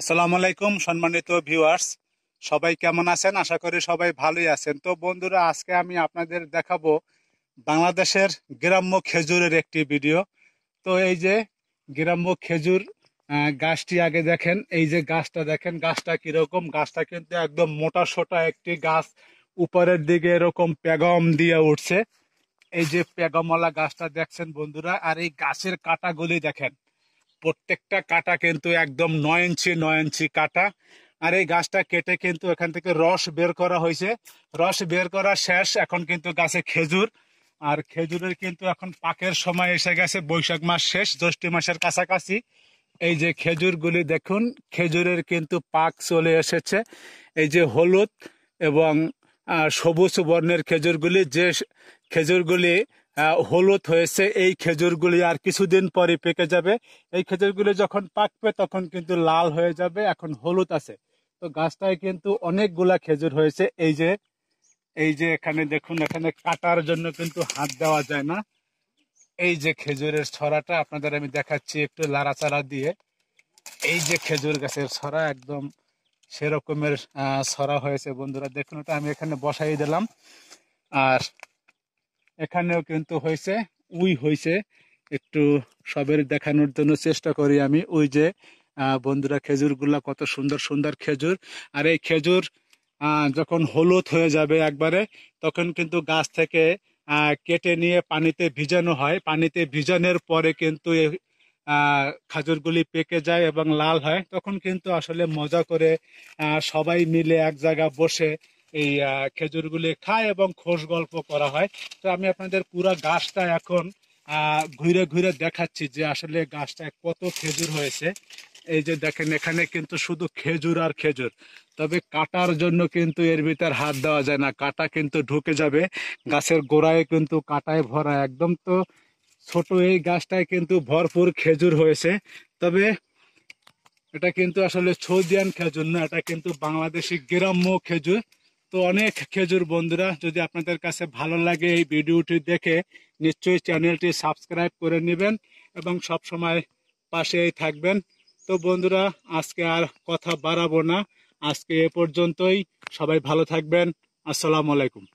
আসসালামু আলাইকুম সম্মানিত ভিউয়ার্স সবাই কেমন আছেন আশা করি সবাই ভালোই আছেন তো বন্ধুরা আজকে আমি আপনাদের দেখাবো বাংলাদেশের গ্রাম্য খেজুরের একটি ভিডিও তো এই যে গ্রাম্য খেজুর গাছটি আগে দেখেন এই যে গাছটা দেখেন গাছটা কীরকম গাছটা কিন্তু একদম মোটা সোটা একটি গাছ উপরের দিকে এরকম পেগম দিয়ে উঠছে এই যে প্যাগমওয়ালা গাছটা দেখছেন বন্ধুরা আর এই গাছের কাটাগুলি দেখেন প্রত্যেকটা কাটা কিন্তু একদম নয় ইঞ্চি নয় ইঞ্চি কাটা আর এই গাছটা কেটে কিন্তু এখান থেকে রস বের করা হয়েছে রস বের করা শেষ এখন কিন্তু গাছে খেজুর আর খেজুরের কিন্তু এখন পাকের সময় এসে গেছে বৈশাখ মাস শেষ জ্যৈষ্ঠ মাসের কাছাকাছি এই যে খেজুরগুলি দেখুন খেজুরের কিন্তু পাক চলে এসেছে এই যে হলুদ এবং সবুজ বর্ণের খেজুরগুলি যে খেজুরগুলি হলুদ হয়েছে এই খেজুরগুলি আর কিছুদিন পরে পেকে যাবে এই খেজুরগুলি যখন পাকবে তখন কিন্তু লাল হয়ে যাবে এখন হলুদ আছে তো গাছটায় কিন্তু অনেকগুলা খেজুর হয়েছে এই যে এই যে এখানে দেখুন এখানে কাটার জন্য কিন্তু হাত দেওয়া যায় না এই যে খেজুরের ছড়াটা আপনাদের আমি দেখাচ্ছি একটু লাড়াচাড়া দিয়ে এই যে খেজুর গাছের ছড়া একদম সেরকমের ছড়া হয়েছে বন্ধুরা দেখুন ওটা আমি এখানে বসাই দিলাম আর এখানেও কিন্তু হয়েছে উই হয়েছে একটু সবের দেখানোর জন্য চেষ্টা করি আমি ওই যে বন্ধুরা খেজুরগুলা কত সুন্দর সুন্দর খেজুর আর এই খেজুর যখন হলুদ হয়ে যাবে একবারে তখন কিন্তু গাছ থেকে কেটে নিয়ে পানিতে ভিজানো হয় পানিতে ভিজানোর পরে কিন্তু খাজুরগুলি পেকে যায় এবং লাল হয় তখন কিন্তু আসলে মজা করে সবাই মিলে এক জায়গা বসে এই খেজুরগুলি খায় এবং খোস গল্প করা হয় তো আমি আপনাদের পুরো গাছটা এখন ঘুরে ঘুরে দেখাচ্ছি যে আসলে গাছটায় কত খেজুর হয়েছে এই যে দেখেন এখানে কিন্তু শুধু খেজুর আর খেজুর তবে কাটার জন্য কিন্তু এর ভিতর হাত দেওয়া যায় না কাটা কিন্তু ঢুকে যাবে গাছের গোড়ায় কিন্তু কাটায় ভরা একদম তো ছোট এই গাছটায় কিন্তু ভরপুর খেজুর হয়েছে তবে এটা কিন্তু আসলে সৌদিয়ান খেজুর না এটা কিন্তু বাংলাদেশি গ্রাম্য খেজুর তো অনেক খেজুর বন্ধুরা যদি আপনাদের কাছে ভালো লাগে এই ভিডিওটি দেখে নিশ্চয়ই চ্যানেলটি সাবস্ক্রাইব করে নেবেন এবং সব সময় পাশেই থাকবেন তো বন্ধুরা আজকে আর কথা বাড়াবো না আজকে এ পর্যন্তই সবাই ভালো থাকবেন আসসালামু আলাইকুম